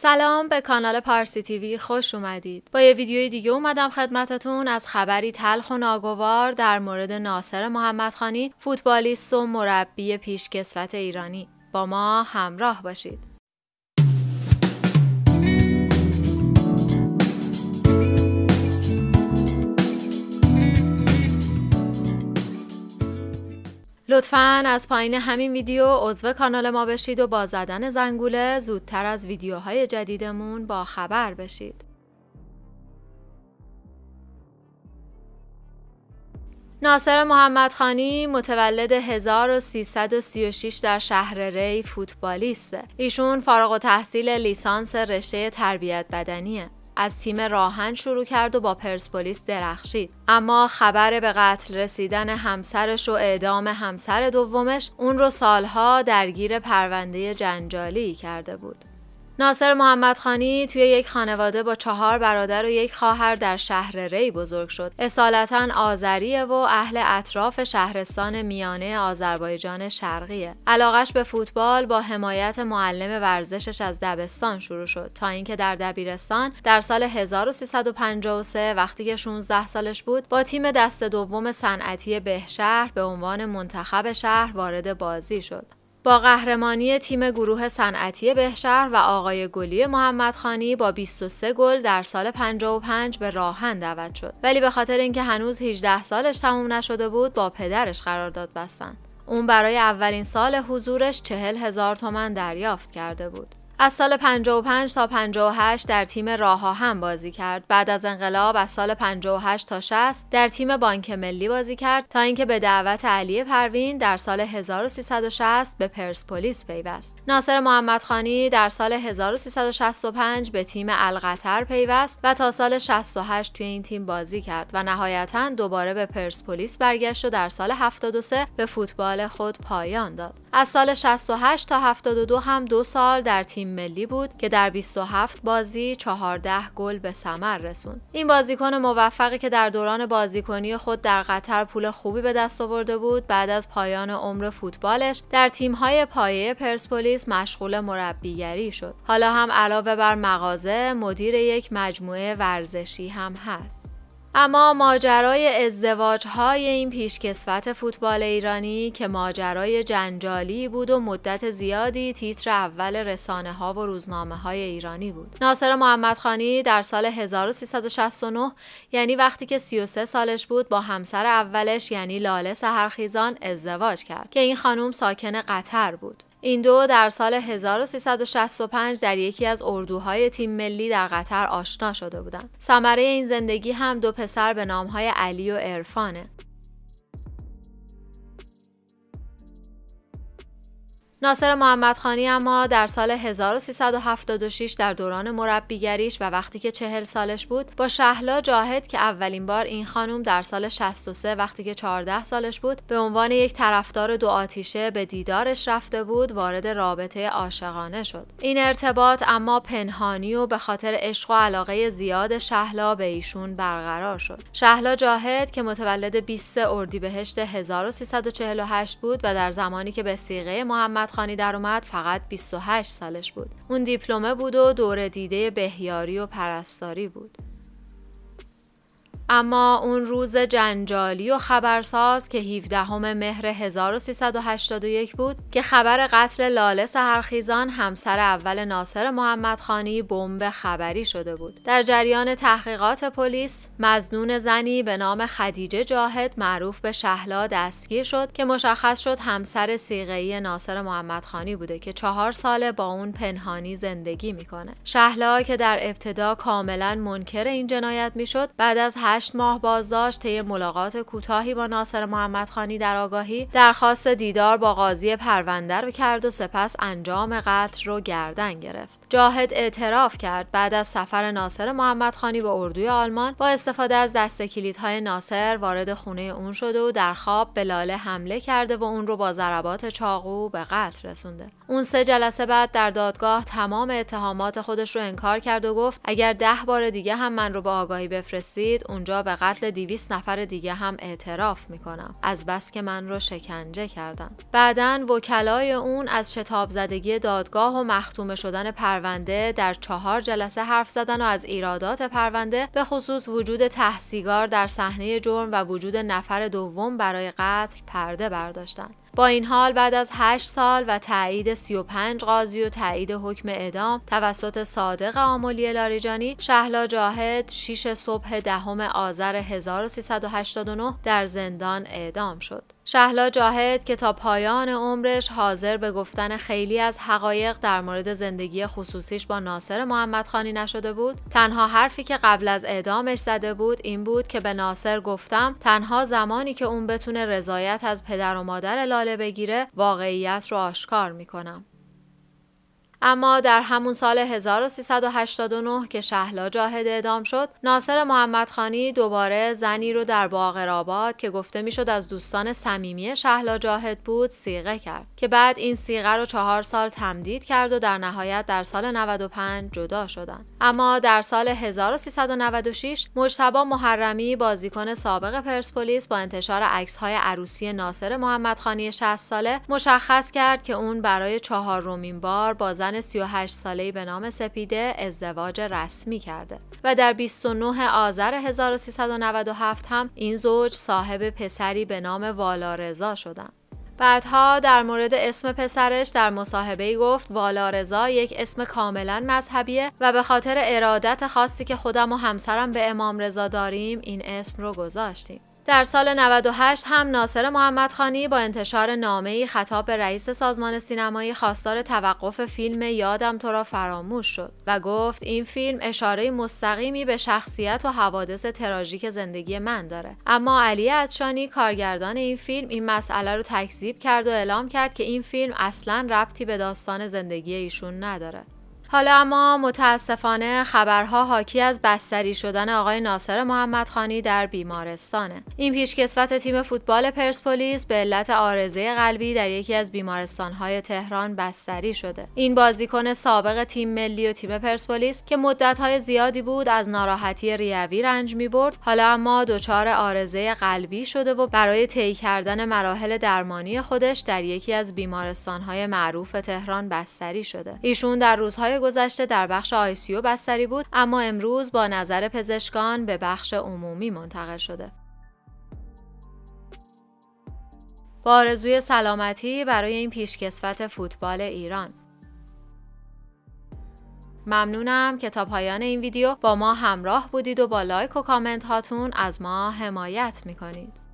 سلام به کانال پارسی تیوی خوش اومدید. با یه ویدیوی دیگه اومدم خدمتتون از خبری تلخ و ناگوار در مورد ناصر محمدخانی فوتبالیست و مربی پیشکسوت ایرانی. با ما همراه باشید. لطفا از پایین همین ویدیو عضو کانال ما بشید و با زدن زنگوله زودتر از ویدیوهای جدیدمون با خبر بشید. ناصر خانی متولد 1336 در شهر ری فوتبالیسته. ایشون فارغ و تحصیل لیسانس رشته تربیت بدنیه. از تیم راهن شروع کرد و با پرسپولیس درخشید اما خبر به قتل رسیدن همسرش و اعدام همسر دومش اون رو سالها درگیر پرونده جنجالی کرده بود ناصر محمدخانی توی یک خانواده با چهار برادر و یک خواهر در شهر ری بزرگ شد. اصالتا آذریه و اهل اطراف شهرستان میانه آذربایجان شرقیه. علاقش به فوتبال با حمایت معلم ورزشش از دبستان شروع شد تا اینکه در دبیرستان در سال 1353 وقتی که 16 سالش بود با تیم دست دوم صنعتی بهشهر به عنوان منتخب شهر وارد بازی شد. با قهرمانی تیم گروه صنعتی بهشهر و آقای گلی محمدخانی با 23 گل در سال 55 به راهن دعوت شد ولی به خاطر اینکه هنوز 18 سالش تموم نشده بود با پدرش قرارداد بستند اون برای اولین سال حضورش چهل هزار تومن دریافت کرده بود از سال 55 تا 58 در تیم راه هم بازی کرد. بعد از انقلاب از سال 58 تا 60 در تیم بانک ملی بازی کرد تا اینکه به دعوت علی پروین در سال 1360 به پرسپولیس پیوست. ناصر محمدخانی در سال 1365 به تیم القطر پیوست و تا سال 68 توی این تیم بازی کرد و نهایتا دوباره به پرسپولیس برگشت و در سال 73 به فوتبال خود پایان داد. از سال 68 تا 72 هم دو سال در تیم ملی بود که در 27 بازی 14 گل به ثمر رسوند. این بازیکن موفقی که در دوران بازیکنی خود در قطر پول خوبی به دست آورده بود، بعد از پایان عمر فوتبالش در تیم‌های پایه پرسپولیس مشغول مربیگری شد. حالا هم علاوه بر مغازه، مدیر یک مجموعه ورزشی هم هست. اما ماجرای ازدواج های این پیشکسوت فوتبال ایرانی که ماجرای جنجالی بود و مدت زیادی تیتر اول رسانه ها و روزنامه های ایرانی بود. ناصر محمدخانی در سال 1369 یعنی وقتی که 33 سالش بود با همسر اولش یعنی لاله سهرخیزان ازدواج کرد که این خانم ساکن قطر بود. این دو در سال 1365 در یکی از اردوهای تیم ملی در قطر آشنا شده بودند. ثمره این زندگی هم دو پسر به نامهای علی و عرفانه. ناصر محمدخانی اما در سال 1376 در دوران مربیگریش و وقتی که چهل سالش بود با شهلا جاهد که اولین بار این خانم در سال 63 وقتی که 14 سالش بود به عنوان یک طرفدار دو آتیشه به دیدارش رفته بود وارد رابطه عاشقانه شد این ارتباط اما پنهانی و به خاطر عشق و علاقه زیاد شهلا به ایشون برقرار شد شهلا جاهد که متولد 20 اردیبهشت 1348 بود و در زمانی که به سیغه محمد خانی در اومد فقط 28 سالش بود. اون دیپلمه بود و دوره دیده بهیاری و پرستاری بود. اما اون روز جنجالی و خبرساز که 17 همه مهر 1381 بود که خبر قتل لاله سهرخیزان همسر اول ناصر محمدخانی بمب خبری شده بود در جریان تحقیقات پلیس مزنون زنی به نام خدیجه جاهد معروف به شهلا دستگیر شد که مشخص شد همسر سیغهی ناصر محمدخانی بوده که چهار ساله با اون پنهانی زندگی میکنه شهلا که در ابتدا کاملا منکر این جنایت میشد بعد از هر هشت ماه بازداشت طی ملاقات کوتاهی با ناصر محمدخانی در آگاهی درخواست دیدار با قاضی پرونده رو کرد و سپس انجام قتل رو گردن گرفت جاهد اعتراف کرد بعد از سفر ناصر محمدخانی به اردوی آلمان با استفاده از دست کلیدهای ناصر وارد خونه اون شده و در خواب به لاله حمله کرده و اون رو با ضربات چاقو به قتل رسونده اون سه جلسه بعد در دادگاه تمام اتهامات خودش رو انکار کرد و گفت اگر ده بار دیگه هم من رو به آگاهی بفرستید اونجا اونجا به قتل 200 نفر دیگه هم اعتراف میکنم از بس که من رو شکنجه کردن بعدا وکلای اون از شتاب زدگی دادگاه و مختومه شدن پرونده در چهار جلسه حرف زدن و از ایرادات پرونده به خصوص وجود تحسیگار در صحنه جرم و وجود نفر دوم برای قتل پرده برداشتن با این حال بعد از 8 سال و تایید 35 قاضی و تایید حکم اعدام توسط صادق آملی لاریجانی شهلا جاهد 6 صبح دهم آذر 1389 در زندان اعدام شد. شهلا جاهد که تا پایان عمرش حاضر به گفتن خیلی از حقایق در مورد زندگی خصوصیش با ناصر محمدخانی نشده بود تنها حرفی که قبل از اعدامش زده بود این بود که به ناصر گفتم تنها زمانی که اون بتونه رضایت از پدر و مادر لاله بگیره واقعیت رو آشکار میکنم اما در همون سال 1389 که شهلا جاهد اعدام شد ناصر محمدخانی دوباره زنی رو در باقرآباد که گفته میشد از دوستان صمیمی شهلا جاهد بود سیغه کرد که بعد این سیغه رو چهار سال تمدید کرد و در نهایت در سال 95 جدا شدند اما در سال 1396 مجتبا محرمی بازیکن سابق پرسپولیس با انتشار های عروسی ناصر محمدخانی 60 ساله مشخص کرد که اون برای چهارمین بار با زن 38 ساله‌ای به نام سپیده ازدواج رسمی کرده و در 29 آذر 1397 هم این زوج صاحب پسری به نام والا رضا شدند. بعدها در مورد اسم پسرش در مصاحبه گفت والا یک اسم کاملا مذهبیه و به خاطر ارادت خاصی که خودم و همسرم به امام رضا داریم این اسم رو گذاشتیم. در سال 98 هم ناصر محمدخانی با انتشار نامه‌ای خطاب به رئیس سازمان سینمایی خواستار توقف فیلم یادم تو را فراموش شد و گفت این فیلم اشاره مستقیمی به شخصیت و حوادث تراژیک زندگی من داره اما علی عطشانی کارگردان این فیلم این مسئله رو تکذیب کرد و اعلام کرد که این فیلم اصلا ربطی به داستان زندگی ایشون نداره حالا اما متاسفانه خبرها حاکی از بستری شدن آقای ناصر محمدخانی در بیمارستانه این پیشکسوت تیم فوتبال پرسپولیس به علت آرزه قلبی در یکی از بیمارستانهای تهران بستری شده این بازیکن سابق تیم ملی و تیم پرسپولیس که مدتهای زیادی بود از ناراحتی ریوی رنج می برد حالا اما دچار آرزه قلبی شده و برای طی کردن مراحل درمانی خودش در یکی از بیمارستانهای معروف تهران بستری شده ایشون در روزهای گذشته در بخش آیسیو بستری بود اما امروز با نظر پزشکان به بخش عمومی منتقل شده. با سلامتی برای این پیشکسوت فوتبال ایران. ممنونم که تا پایان این ویدیو با ما همراه بودید و با لایک و کامنت هاتون از ما حمایت میکنید.